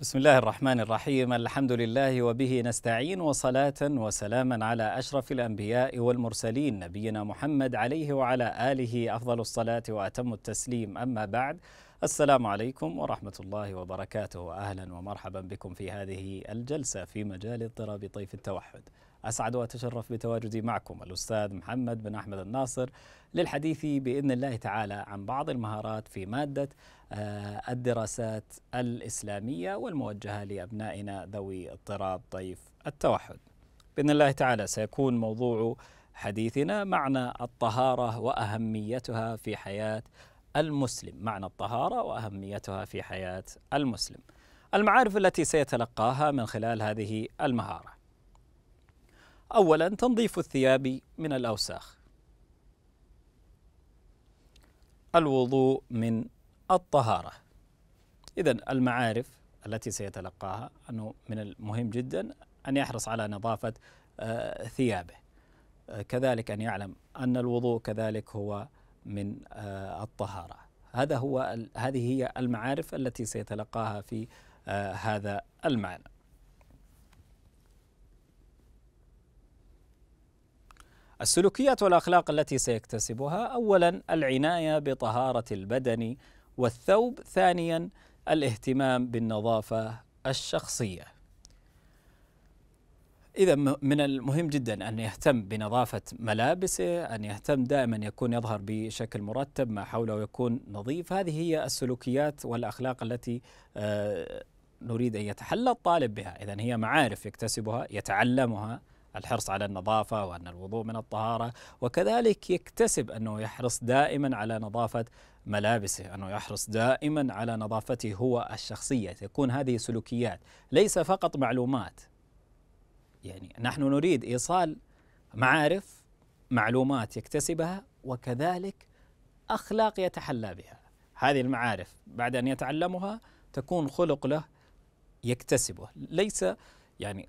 بسم الله الرحمن الرحيم الحمد لله وبه نستعين وصلاة وسلاما على أشرف الأنبياء والمرسلين نبينا محمد عليه وعلى آله أفضل الصلاة وأتم التسليم أما بعد السلام عليكم ورحمة الله وبركاته أهلا ومرحبا بكم في هذه الجلسة في مجال اضطراب طيف التوحد أسعد وأتشرف بتواجدي معكم الأستاذ محمد بن أحمد الناصر للحديث بإذن الله تعالى عن بعض المهارات في مادة آه، الدراسات الإسلامية والموجهة لأبنائنا ذوي اضطراب طيف التوحد بإذن الله تعالى سيكون موضوع حديثنا معنى الطهارة وأهميتها في حياة المسلم معنى الطهارة وأهميتها في حياة المسلم المعارف التي سيتلقاها من خلال هذه المهارة أولا تنظيف الثياب من الأوساخ الوضوء من الطهارة إذا المعارف التي سيتلقاها أنه من المهم جدا أن يحرص على نظافة آه، ثيابه آه، كذلك أن يعلم أن الوضوء كذلك هو من آه، الطهارة هذا هو هذه هي المعارف التي سيتلقاها في آه، هذا المعنى السلوكيات والأخلاق التي سيكتسبها أولا العناية بطهارة البدن والثوب ثانيا الاهتمام بالنظافة الشخصية إذا من المهم جدا أن يهتم بنظافة ملابسه أن يهتم دائما يكون يظهر بشكل مرتب ما حوله ويكون نظيف هذه هي السلوكيات والأخلاق التي آه، نريد أن يتحلى الطالب بها إذا هي معارف يكتسبها يتعلمها الحرص على النظافة وأن الوضوء من الطهارة وكذلك يكتسب أنه يحرص دائما على نظافة ملابسه أنه يحرص دائما على نظافته هو الشخصية تكون هذه سلوكيات ليس فقط معلومات يعني نحن نريد ايصال معارف معلومات يكتسبها وكذلك اخلاق يتحلى بها هذه المعارف بعد ان يتعلمها تكون خلق له يكتسبه ليس يعني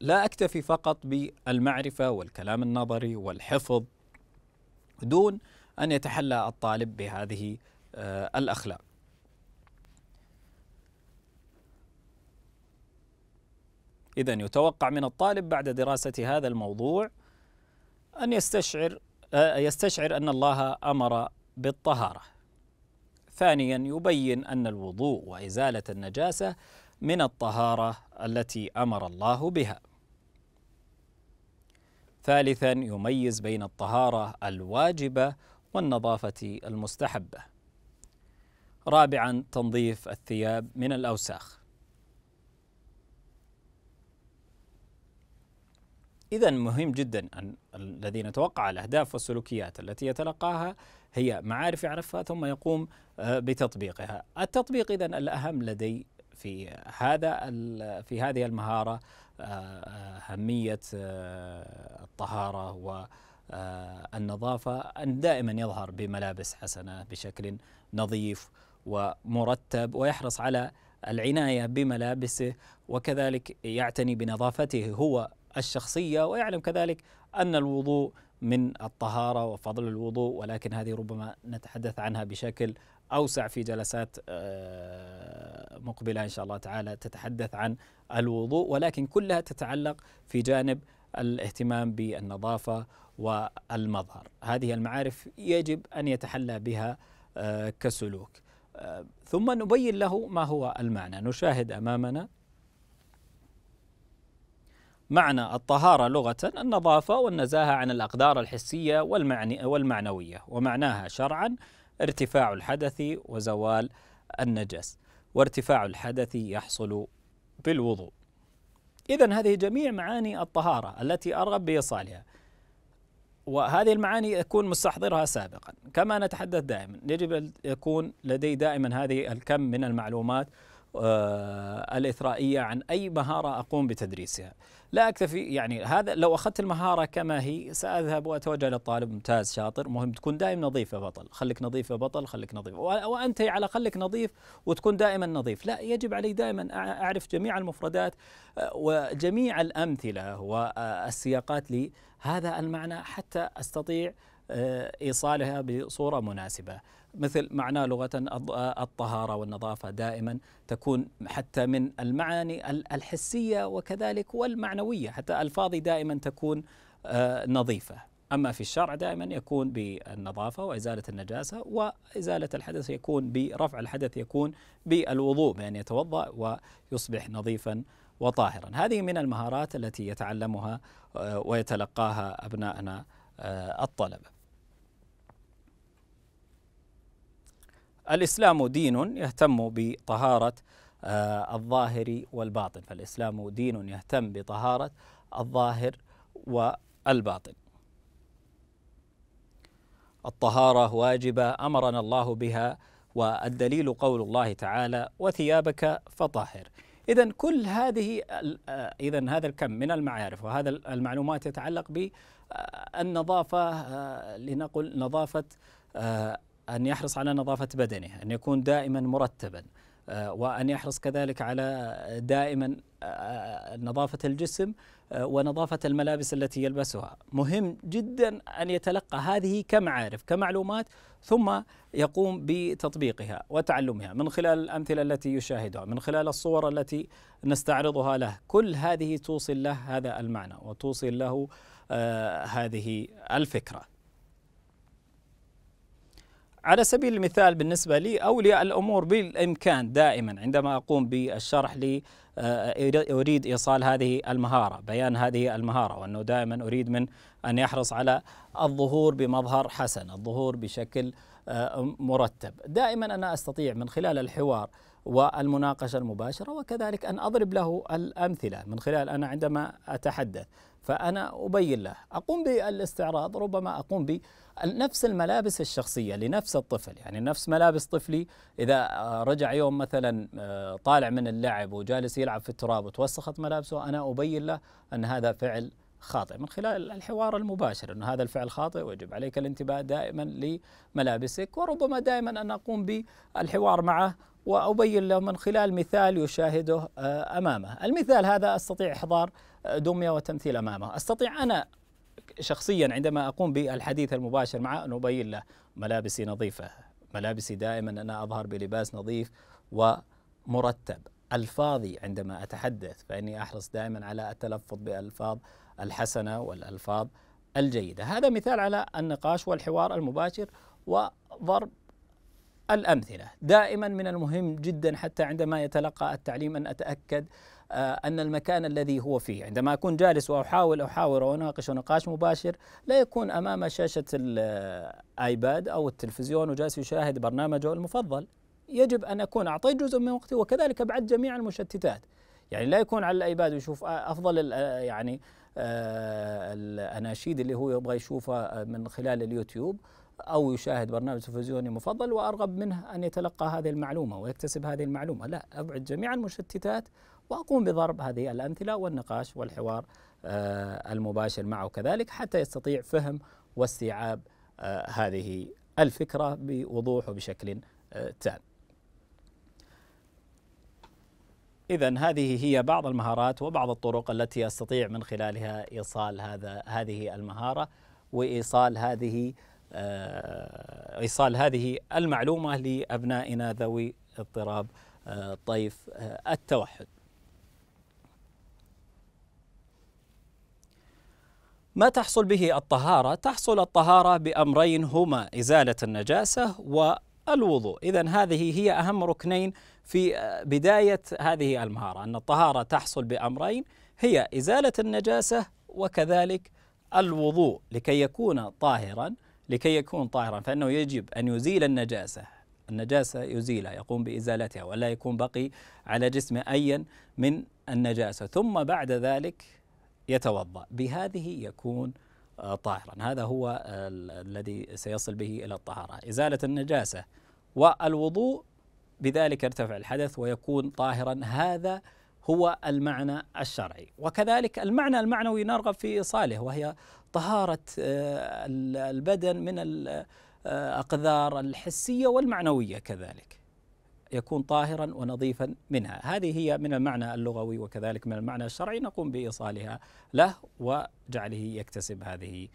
لا اكتفي فقط بالمعرفه والكلام النظري والحفظ دون ان يتحلى الطالب بهذه آه، الاخلاق إذا يتوقع من الطالب بعد دراسة هذا الموضوع أن يستشعر آه، يستشعر أن الله أمر بالطهارة. ثانيا يبين أن الوضوء وإزالة النجاسة من الطهارة التي أمر الله بها. ثالثا يميز بين الطهارة الواجبة والنظافة المستحبة. رابعا تنظيف الثياب من الأوساخ. إذا مهم جدا أن الذي نتوقع الأهداف والسلوكيات التي يتلقاها هي معارف يعرفها ثم يقوم آه، بتطبيقها التطبيق إذا الأهم لدي في هذا في هذه المهارة آه، آه، أهمية الطهارة و النظافة أن دائما يظهر بملابس حسنة بشكل نظيف ومرتب ويحرص على العناية بملابسه وكذلك يعتني بنظافته هو الشخصيه ويعلم كذلك ان الوضوء من الطهاره وفضل الوضوء ولكن هذه ربما نتحدث عنها بشكل اوسع في جلسات آه، مقبله ان شاء الله تعالى تتحدث عن الوضوء ولكن كلها تتعلق في جانب الاهتمام بالنظافه والمظهر. هذه المعارف يجب ان يتحلى بها آه، كسلوك. آه، ثم نبين له ما هو المعنى، نشاهد امامنا معنى الطهارة لغة النظافة والنزاهة عن الأقدار الحسية والمعنوية ومعناها شرعا ارتفاع الحدث وزوال النجس وارتفاع الحدث يحصل بالوضوء إذا هذه جميع معاني الطهارة التي أرغب بإيصالها وهذه المعاني يكون مستحضرها سابقا كما نتحدث دائما يجب أن يكون لدي دائما هذه الكم من المعلومات آه، الإثرائية عن أي مهارة أقوم بتدريسها لا أكتفي يعني هذا لو أخذت المهارة كما هي سأذهب وأتوجه للطالب ممتاز شاطر مهم تكون دائما نظيف يا بطل خليك نظيف يا بطل خليك نظيف وأنت على خليك نظيف وتكون دائما نظيف لا يجب علي دائما أعرف جميع المفردات آه، وجميع الأمثلة والسياقات لهذا المعنى حتى أستطيع آه، ايصالها بصوره مناسبه مثل معناه لغه الطهاره والنظافه دائما تكون حتى من المعاني الحسيه وكذلك والمعنويه حتى الفاظي دائما تكون آه، نظيفه اما في الشرع دائما يكون بالنظافه وازاله النجاسه وازاله الحدث يكون برفع الحدث يكون بالوضوء بان يعني يتوضا ويصبح نظيفا وطاهرا هذه من المهارات التي يتعلمها آه، ويتلقاها ابنائنا الطلبه الإسلام دين يهتم بطهارة آه، الظاهر والباطن فالإسلام دين يهتم بطهارة الظاهر والباطن الطهارة واجبة أمرنا الله بها والدليل قول الله تعالى وثيابك فطهر إذا كل هذه آه، إذا هذا الكم من المعارف وهذا المعلومات يتعلق بالنظافة آه، لنقل نظافة أن يحرص على نظافة بدنه أن يكون دائما مرتبا آه، وأن يحرص كذلك على دائما آه، آه، نظافة الجسم ونظافة الملابس التي يلبسها مهم جدا أن يتلقى هذه كمعارف كمعلومات ثم يقوم بتطبيقها وتعلمها من خلال الأمثلة التي يشاهدها من خلال الصور التي نستعرضها له كل هذه توصل له هذا المعنى وتوصل له هذه الفكره على سبيل المثال بالنسبة لي أولياء الأمور بالإمكان دائما عندما أقوم بالشرح لي آه، أريد إيصال هذه المهارة بيان هذه المهارة وأنه دائما أريد من أن يحرص على الظهور بمظهر حسن الظهور بشكل آه، مرتب دائما أنا أستطيع من خلال الحوار والمناقشة المباشرة وكذلك أن أضرب له الأمثلة من خلال أنا عندما أتحدث فأنا أبين له أقوم بالاستعراض ربما أقوم بنفس الملابس الشخصية لنفس الطفل يعني نفس ملابس طفلي إذا رجع يوم مثلا آه، طالع من اللعب وجالس يلعب في التراب وتوسخت ملابسه أنا أبين له أن هذا فعل خاطئ من خلال الحوار المباشر أن هذا الفعل خاطئ ويجب عليك الانتباه دائما لملابسك وربما دائما أن أقوم بالحوار معه وأبين له من خلال مثال يشاهده آه، أمامه المثال هذا أستطيع إحضار آه، دمية وتمثيل أمامه أستطيع أنا شخصيا عندما أقوم بالحديث المباشر معه أن أبين له ملابسي نظيفة ملابسي دائما أنا أظهر بلباس نظيف ومرتب ألفاظي عندما أتحدث فإني أحرص دائما على التلفظ بألفاظ الحسنة والألفاظ الجيدة هذا مثال على النقاش والحوار المباشر وضرب الأمثلة دائما من المهم جدا حتى عندما يتلقى التعليم أن أتأكد آه، أن المكان الذي هو فيه عندما أكون جالس وأحاول أحاور وأناقش ونقاش مباشر لا يكون أمام شاشة الآيباد آه، أو التلفزيون وجالس يشاهد برنامجه المفضل يجب أن أكون أعطيت جزء من وقتي وكذلك أبعد جميع المشتتات يعني لا يكون على الآيباد ويشوف آه، أفضل يعني آه، الاناشيد اللي هو يبغى يشوفها آه، من خلال اليوتيوب او يشاهد برنامج تلفزيوني مفضل وارغب منه ان يتلقى هذه المعلومه ويكتسب هذه المعلومه، لا ابعد جميع المشتتات واقوم بضرب هذه الامثله والنقاش والحوار آه، المباشر معه كذلك حتى يستطيع فهم واستيعاب هذه الفكره بوضوح وبشكل تام. إذا هذه هي بعض المهارات وبعض الطرق التي أستطيع من خلالها إيصال هذا هذه المهارة وإيصال هذه آه، إيصال هذه المعلومة لأبنائنا ذوي اضطراب آه، طيف آه، التوحد. ما تحصل به الطهارة؟ تحصل الطهارة بأمرين هما إزالة النجاسة و الوضوء إذا هذه هي أهم ركنين في آه، بداية هذه المهارة أن الطهارة تحصل بأمرين هي إزالة النجاسة وكذلك الوضوء لكي يكون طاهرا لكي يكون طاهرا فإنه يجب أن يزيل النجاسة النجاسة يزيلها يقوم بإزالتها ولا يكون بقي على جسمه أيا من النجاسة ثم بعد ذلك يتوضأ بهذه يكون طاهرا هذا هو الذي سيصل به إلى الطهارة إزالة النجاسة والوضوء بذلك يرتفع الحدث ويكون طاهرا هذا هو المعنى الشرعي وكذلك المعنى المعنوي نرغب في إيصاله وهي طهارة آه، البدن من الأقذار آه، الحسية والمعنوية كذلك يكون طاهرا ونظيفا منها هذه هي من المعنى اللغوي وكذلك من المعنى الشرعي نقوم بإيصالها له وجعله يكتسب هذه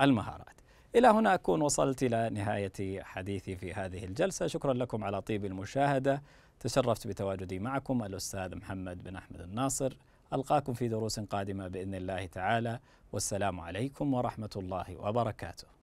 المهارات إلى هنا أكون وصلت إلى نهاية حديثي في هذه الجلسة شكرا لكم على طيب المشاهدة تشرفت بتواجدي معكم الأستاذ محمد بن أحمد الناصر ألقاكم في دروس قادمة بإذن الله تعالى والسلام عليكم ورحمة الله وبركاته